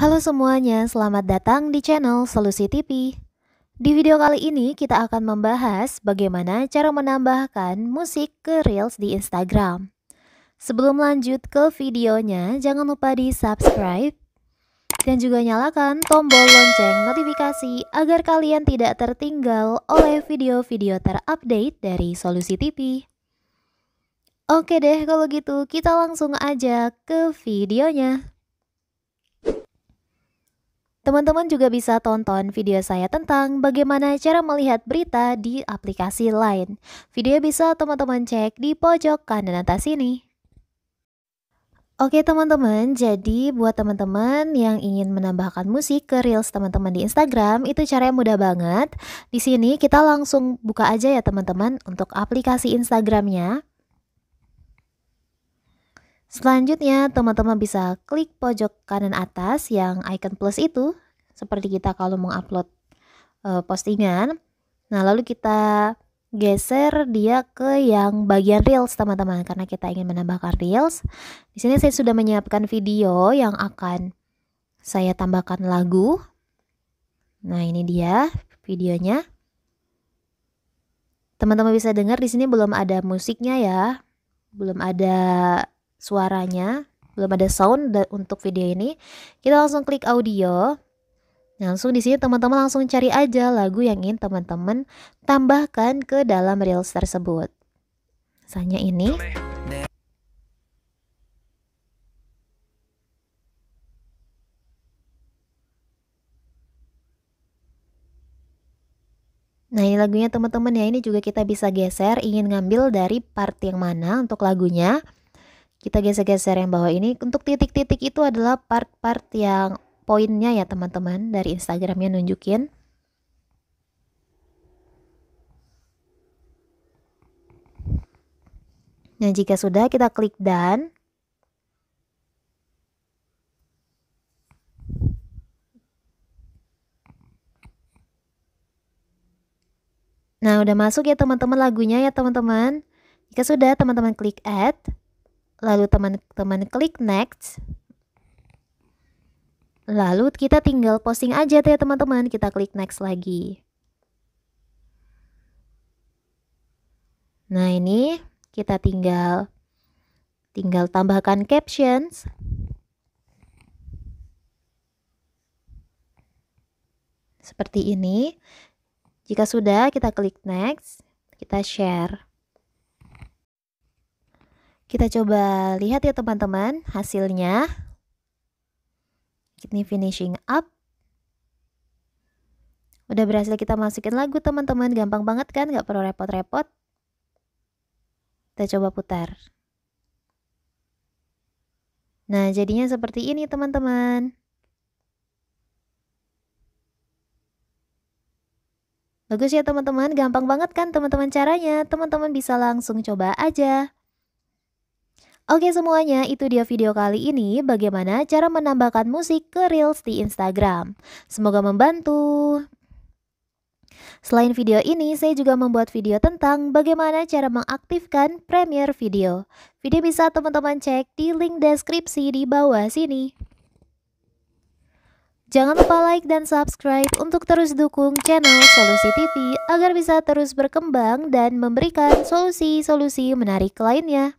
Halo semuanya, selamat datang di channel Solusi TV. Di video kali ini kita akan membahas bagaimana cara menambahkan musik ke Reels di Instagram. Sebelum lanjut ke videonya, jangan lupa di subscribe dan juga nyalakan tombol lonceng notifikasi agar kalian tidak tertinggal oleh video-video terupdate dari Solusi TV. Oke deh kalau gitu kita langsung aja ke videonya. Teman-teman juga bisa tonton video saya tentang bagaimana cara melihat berita di aplikasi lain. Video bisa teman-teman cek di pojok kanan atas ini. Oke teman-teman, jadi buat teman-teman yang ingin menambahkan musik ke reels teman-teman di Instagram, itu caranya mudah banget. Di sini kita langsung buka aja ya teman-teman untuk aplikasi Instagramnya. Selanjutnya, teman-teman bisa klik pojok kanan atas yang icon plus itu, seperti kita kalau mengupload uh, postingan. Nah, lalu kita geser dia ke yang bagian reels, teman-teman, karena kita ingin menambahkan reels. Di sini saya sudah menyiapkan video yang akan saya tambahkan lagu. Nah, ini dia videonya. Teman-teman bisa dengar di sini belum ada musiknya ya. Belum ada suaranya belum ada sound untuk video ini kita langsung klik audio langsung di sini teman-teman langsung cari aja lagu yang ingin teman-teman tambahkan ke dalam reels tersebut misalnya ini Nah ini lagunya teman-teman ya ini juga kita bisa geser ingin ngambil dari part yang mana untuk lagunya kita geser-geser yang bawah ini. Untuk titik-titik itu adalah part-part yang poinnya ya teman-teman dari Instagramnya nunjukin. Nah jika sudah kita klik dan. Nah, udah masuk ya teman-teman lagunya ya teman-teman. Jika sudah, teman-teman klik add lalu teman-teman klik next lalu kita tinggal posting aja ya teman-teman kita klik next lagi nah ini kita tinggal tinggal tambahkan captions seperti ini jika sudah kita klik next kita share kita coba lihat ya teman-teman hasilnya. Ini finishing up. Udah berhasil kita masukin lagu teman-teman. Gampang banget kan? Gak perlu repot-repot. Kita coba putar. Nah, jadinya seperti ini teman-teman. Bagus ya teman-teman, gampang banget kan teman-teman caranya. Teman-teman bisa langsung coba aja. Oke semuanya, itu dia video kali ini bagaimana cara menambahkan musik ke Reels di Instagram. Semoga membantu. Selain video ini, saya juga membuat video tentang bagaimana cara mengaktifkan Premiere Video. Video bisa teman-teman cek di link deskripsi di bawah sini. Jangan lupa like dan subscribe untuk terus dukung channel Solusi TV agar bisa terus berkembang dan memberikan solusi-solusi menarik lainnya.